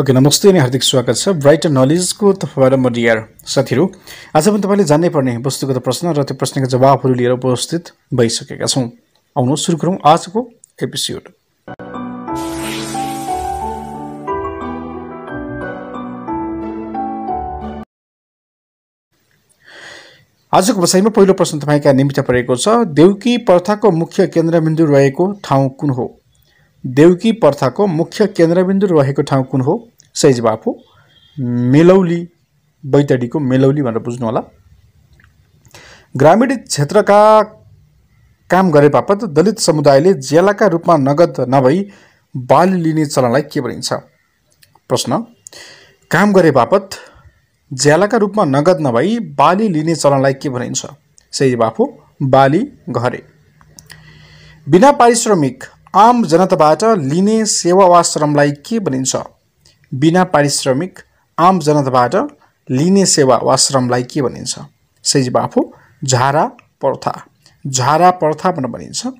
okay okay, नमस्ते अनि हार्दिक स्वागत छ ब्राइटर नलेजको तर्फबाट म डियर साथीहरू आज पनि तपाईँले जान्नै पर्ने वस्तुगत प्रश्न र त्यो प्रश्नको जवाबहरू लिएर उपस्थित भइसकेका छौँ आउनु सुरु गरौँ आजको एपिसोड आजको बसाइमा पहिलो प्रश्न तपाईँका निमित्त परेको छ देउकी प्रथाको मुख्य केन्द्रबिन्दु रहेको ठाउँ कुन हो देउकी प्रथाको मुख्य केन्द्रबिन्दु रहेको ठाउँ कुन हो सही जवाफ हो मेलौली बैतडीको मेलौली भनेर बुझ्नु होला ग्रामीण क्षेत्रका काम गरे बापत दलित समुदायले ज्यालाका रूपमा नगद नभई बाली लिने चलनलाई के भनिन्छ प्रश्न काम गरे बापत ज्यालाका रूपमा नगद नभई बाली लिने चलनलाई के भनिन्छ सही जवाफ बाली घरे बिना पारिश्रमिक आम जनताबाट लिने सेवा वा श्रमलाई के भनिन्छ बिना पारिश्रमिक आम जनताबाट लिने सेवा वा श्रमलाई के भनिन्छ सही जवाफ हो झारा प्रथा झारा प्रथा भनेर भनिन्छ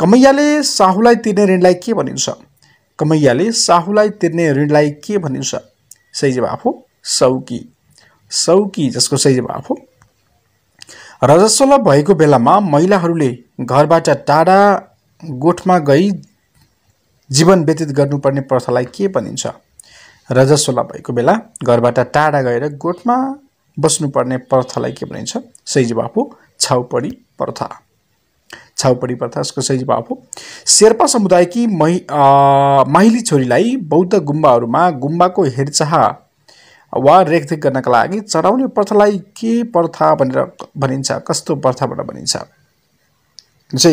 कमैयाले साहुलाई तिर्ने ऋणलाई के भनिन्छ कमैयाले साहुलाई तिर्ने ऋणलाई के भनिन्छ सही जवाफ हो सौकी सौकी जसको सही जवाफ हो रजस्वलभ भएको बेलामा महिलाहरूले घरबाट टाढा गोठमा गई जीवन व्यतीत गर्नुपर्ने प्रथालाई के भनिन्छ रजस्वला भएको बेला घरबाट टाढा गएर गोठमा बस्नुपर्ने प्रथालाई के भनिन्छ सही जवाफ हो छाउपडी प्रथा छाउपडी प्रथा यसको सही जवाफ हो शेर्पा समुदायकी महि माहिली छोरीलाई बौद्ध गुम्बाहरूमा गुम्बाको हेरचाह वा रेखदेख गर्नका लागि चढाउने प्रथालाई के प्रथा भनेर भनिन्छ कस्तो प्रथा भनेर भनिन्छ जै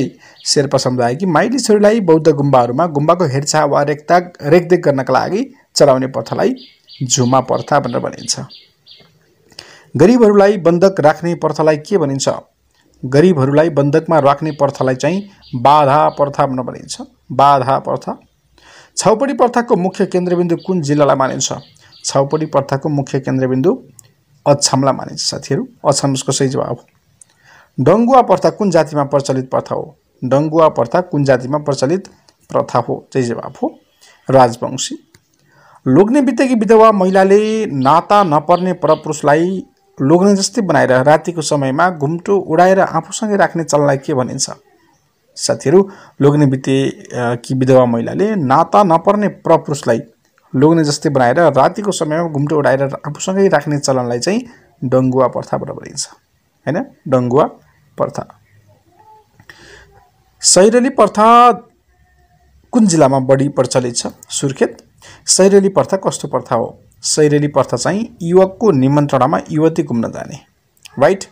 शेर्पा समुदाय कि माइलिसहरूलाई बौद्ध गुम्बाहरूमा गुम्बाको हेरचाह वा रेखता रेखदेख गर्नका लागि चलाउने प्रथालाई झुमा प्रथा भनेर भनिन्छ गरिबहरूलाई बन्धक राख्ने प्रथालाई के भनिन्छ गरिबहरूलाई बन्धकमा राख्ने प्रथालाई चाहिँ बाधा प्रथा भनेर भनिन्छ बाधा प्रथा छौपडी प्रथाको मुख्य केन्द्रबिन्दु कुन जिल्लालाई मानिन्छ छौपडी प्रथाको मुख्य केन्द्रबिन्दु अछामलाई मानिन्छ साथीहरू अछाम उसको सही जवाब हो डङ्गुवा प्रथा कुन जातिमा प्रचलित प्रथा हो डङ्गुवा प्रथा कुन जातिमा प्रचलित प्रथा हो चाहिँ जवाफ हो राजवंशी लोग्ने बित्तिकै विधवा महिलाले नाता नपर्ने परपुरुषलाई लोग्ने जस्तै बनाएर रातिको समयमा घुम्टो उडाएर आफूसँगै राख्ने चललाई के भनिन्छ साथीहरू लोग्ने बित्ते कि विधवा महिलाले नाता नपर्ने परपुरुषलाई लोग्ने जस्तै बनाएर रातिको समयमा घुम्टो उडाएर आफूसँगै राख्ने चलनलाई चाहिँ डङ्गुवा प्रथाबाट भनिन्छ होइन डङ्गुवा प्रथा सैरेली प्रथा कुन जिल्लामा बढी प्रचलित छ सुर्खेत सैरेली प्रथा कस्तो प्रथा हो सैरेली प्रथा चाहिँ युवकको निमन्त्रणामा युवती घुम्न जाने राइट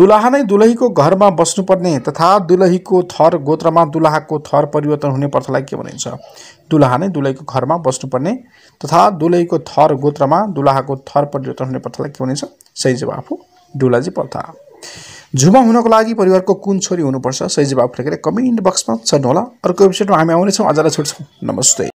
दुलाहा नै दुलहीको घरमा बस्नुपर्ने तथा दुलहीको थर गोत्रमा दुलाहाको थर परिवर्तन हुने प्रथालाई के भनिन्छ दुलाहा नै दुलहीको घरमा बस्नुपर्ने तथा दुलहीको थर गोत्रमा दुलाहाको थर परिवर्तन हुने प्रथालाई के भनिन्छ सही जवाफ हो डुलाजी प्रथा झुमा हुनको लागि परिवारको कुन छोरी हुनुपर्छ सही जवाब ठेकेर कमेन्ट बक्समा होला अर्को एपिसोडमा हामी आउनेछौँ आजलाई छुट्छौँ नमस्ते